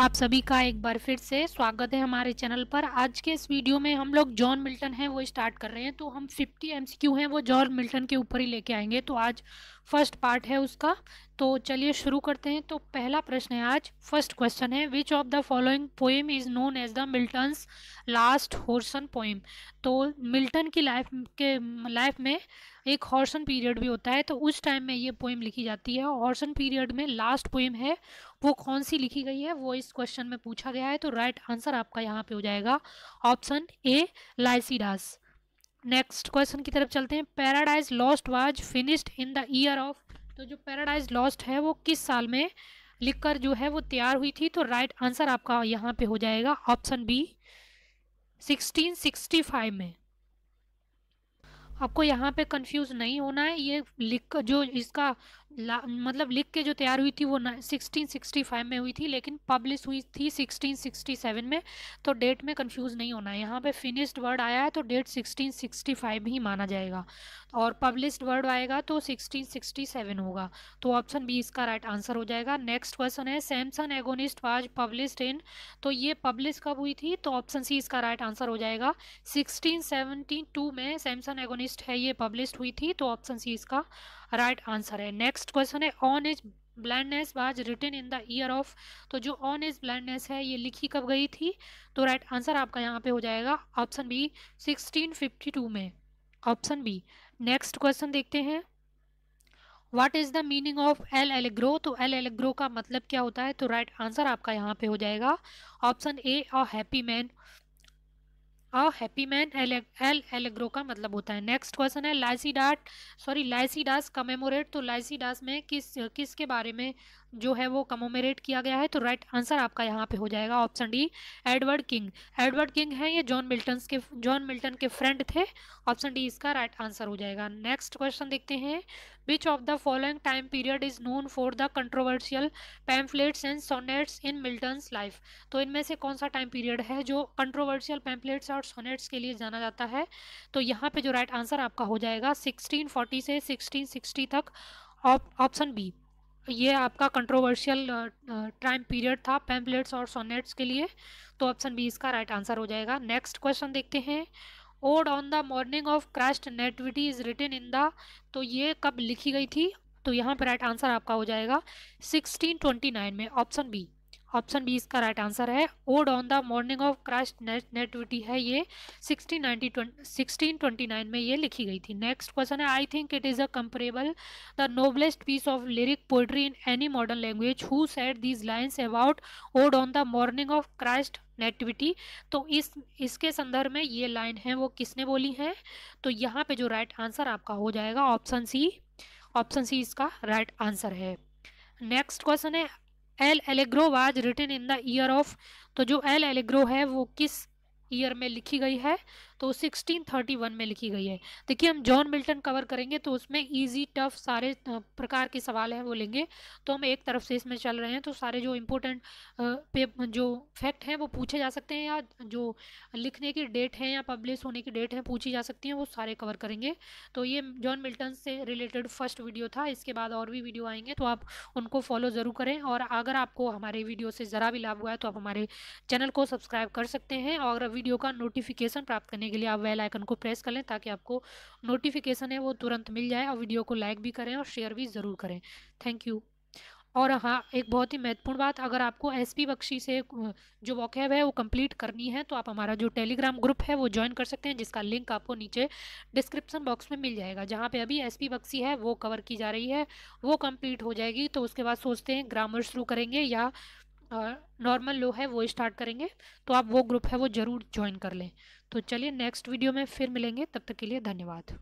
आप सभी का एक बार फिर से स्वागत है हमारे चैनल पर आज के इस वीडियो में हम लोग जॉन मिल्टन हैं वो स्टार्ट कर रहे हैं तो हम 50 एमसीक्यू हैं वो जॉन मिल्टन के ऊपर ही लेके आएंगे तो आज फर्स्ट पार्ट है उसका तो चलिए शुरू करते हैं तो पहला प्रश्न है आज फर्स्ट क्वेश्चन है which of the following poem is known as the Milton last Horton poem तो मिल्टन की लाइफ के लाइफ में एक हॉर्सन पीरियड भी होता है तो उस टाइम में ये पोएम लिखी जाती है हॉर्सन पीरियड में लास्ट पोएम है वो कौन सी लिखी गई है वो इस क्वेश्चन में पूछा गया है तो राइट right आंसर आपका यहाँ पे हो जाएगा option A Lycidas next question की तरफ चलते हैं paradise lost was finished in the year of तो जो पैराडाइज लॉस्ट है वो किस साल में लिखकर जो है वो तैयार हुई थी तो राइट आंसर आपका यहाँ पे हो जाएगा ऑप्शन बी 1665 में आपको यहाँ पे कंफ्यूज नहीं होना है ये लिख जो इसका मतलब लिख के जो तैयार हुई थी वो सिक्सटीन सिक्सटी फाइव में हुई थी लेकिन पब्लिश हुई थी सिक्सटीन सिक्सटी सेवन में तो डेट में कंफ्यूज नहीं होना है यहाँ पे फिनिश्ड वर्ड आया है तो डेट सिक्सटीन सिक्सटी फाइव ही माना जाएगा और पब्लिश्ड वर्ड आएगा तो सिक्सटीन सिक्सटी सेवन होगा तो ऑप्शन बी इसका राइट आंसर हो जाएगा नेक्स्ट क्वेश्चन है Samson Agonistes was publish in तो ये पब्लिश कब हुई थी तो ऑप्शन सी इसका राइट आंसर हो जाएगा सिक्सटीन सेवनटी टू में सैमसन एगोनिस्ट लिस्ट है ये पब्लिश हुई थी तो ऑप्शन सी इसका राइट आंसर है नेक्स्ट क्वेश्चन है on is blindness was written in the year of तो जो ऑन इज ब्लाइंडनेस है ये लिखी कब गई थी तो राइट right आंसर आपका यहाँ पे हो जाएगा ऑप्शन बी 1652 में ऑप्शन बी नेक्स्ट क्वेश्चन देखते हैं what is the meaning of L'Allegro तो एल एलेग्रो का मतलब क्या होता है तो राइट right आंसर आपका यहाँ पे हो जाएगा option A a happy man a happy man L'Allegro का मतलब होता है नेक्स्ट क्वेश्चन है Lycidas sorry Lycidas commemorate तो लाइसी डास में किस किसके बारे में जो है वो कमोमेरेट किया गया है तो राइट आंसर आपका यहाँ पे हो जाएगा option D Edward King Edward King है ये जॉन मिल्टन के जॉन मिल्टन के फ्रेंड थे ऑप्शन डी इसका राइट आंसर हो जाएगा नेक्स्ट क्वेश्चन देखते हैं which of the following time period is known for the controversial pamphlets and sonnets in Milton's life तो इनमें से कौन सा टाइम पीरियड है जो कंट्रोवर्शियल पैम्फलेट्स और सोनेट्स के लिए जाना जाता है तो यहाँ पे जो राइट आंसर आपका हो जाएगा 1640 से 1660 तक ऑप्शन बी ये आपका कंट्रोवर्शियल टाइम पीरियड था पैम्पलेट्स और सोनेट्स के लिए तो ऑप्शन बी इसका राइट आंसर हो जाएगा नेक्स्ट क्वेश्चन देखते हैं ode on the morning of Christ nativity is written in the तो ये कब लिखी गई थी तो यहाँ पर राइट आंसर आपका हो जाएगा 1629 में ऑप्शन बी ऑप्शन बी इसका राइट आंसर है ode on the morning of Christ nativity है ये सिक्सटीन नाइनटी में ये लिखी गई थी नेक्स्ट क्वेश्चन है I think it is a comparable the noblest piece of lyric poetry in any modern language who set these lines about ode on the morning of Christ nativity तो इस इसके संदर्भ में ये लाइन है वो किसने बोली है तो यहाँ पे जो राइट आंसर आपका हो जाएगा ऑप्शन सी ऑप्शन सी इसका राइट आंसर है नेक्स्ट क्वेश्चन है L'Allegro was written in the year of तो जो एल एलेग्रो है वो किस ईयर में लिखी गई है तो 1631 में लिखी गई है देखिए हम जॉन मिल्टन कवर करेंगे तो उसमें इजी टफ सारे प्रकार के सवाल हैं वो लेंगे तो हम एक तरफ से इसमें चल रहे हैं तो सारे जो इम्पोर्टेंट पे जो फैक्ट हैं वो पूछे जा सकते हैं या जो लिखने की डेट है या पब्लिश होने की डेट है पूछी जा सकती हैं वो सारे कवर करेंगे तो ये जॉन मिल्टन से रिलेटेड फर्स्ट वीडियो था इसके बाद और भी वीडियो आएंगे तो आप उनको फॉलो ज़रूर करें और अगर आपको हमारे वीडियो से ज़रा भी लाभ हुआ है तो आप हमारे चैनल को सब्सक्राइब कर सकते हैं और वीडियो का नोटिफिकेशन प्राप्त करने के लिए आप वेल आइकन को प्रेस कर लें ताकि आपको नोटिफिकेशन है वो तुरंत मिल जाए और वीडियो को लाइक भी करें और शेयर भी ज़रूर करें थैंक यू और हाँ एक बहुत ही महत्वपूर्ण बात अगर आपको एस पी बख्शी से जो वॉकैब है वो कंप्लीट करनी है तो आप हमारा जो टेलीग्राम ग्रुप है वो ज्वाइन कर सकते हैं जिसका लिंक आपको नीचे डिस्क्रिप्शन बॉक्स में मिल जाएगा जहाँ पे अभी एस पी बख्शी है वो कवर की जा रही है वो कंप्लीट हो जाएगी तो उसके बाद सोचते हैं ग्रामर शुरू करेंगे या नॉर्मल लो है वो स्टार्ट करेंगे तो आप वो ग्रुप है वो ज़रूर ज्वाइन कर लें तो चलिए नेक्स्ट वीडियो में फिर मिलेंगे तब तक के लिए धन्यवाद